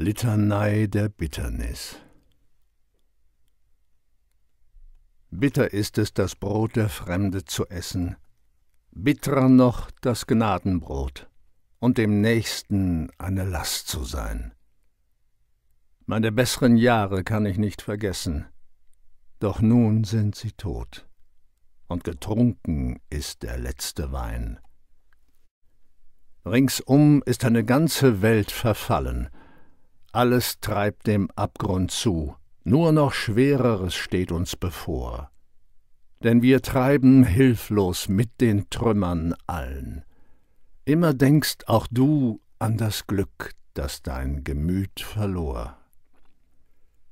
Litanei der Bitternis Bitter ist es, das Brot der Fremde zu essen, bittrer noch das Gnadenbrot und dem Nächsten eine Last zu sein. Meine besseren Jahre kann ich nicht vergessen, doch nun sind sie tot, und getrunken ist der letzte Wein. Ringsum ist eine ganze Welt verfallen, alles treibt dem Abgrund zu, nur noch Schwereres steht uns bevor. Denn wir treiben hilflos mit den Trümmern allen. Immer denkst auch du an das Glück, das dein Gemüt verlor.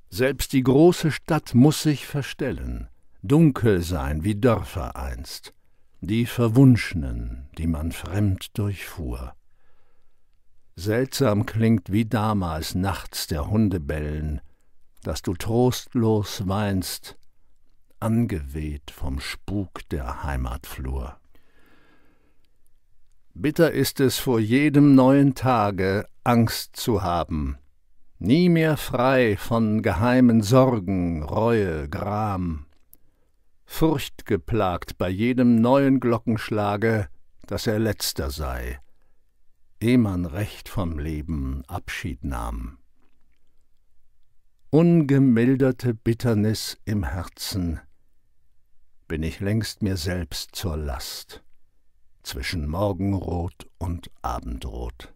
Selbst die große Stadt muß sich verstellen, dunkel sein wie Dörfer einst, die Verwunschenen, die man fremd durchfuhr. Seltsam klingt wie damals nachts der Hunde bellen, dass du trostlos weinst, angeweht vom Spuk der Heimatflur. Bitter ist es vor jedem neuen Tage Angst zu haben, nie mehr frei von geheimen Sorgen, Reue, Gram, furchtgeplagt bei jedem neuen Glockenschlage, dass er letzter sei ehe man recht vom Leben Abschied nahm. Ungemilderte Bitternis im Herzen bin ich längst mir selbst zur Last zwischen Morgenrot und Abendrot.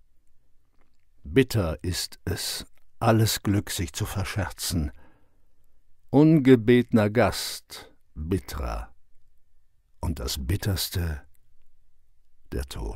Bitter ist es, alles Glück sich zu verscherzen, ungebetner Gast, bitterer und das bitterste der Tod.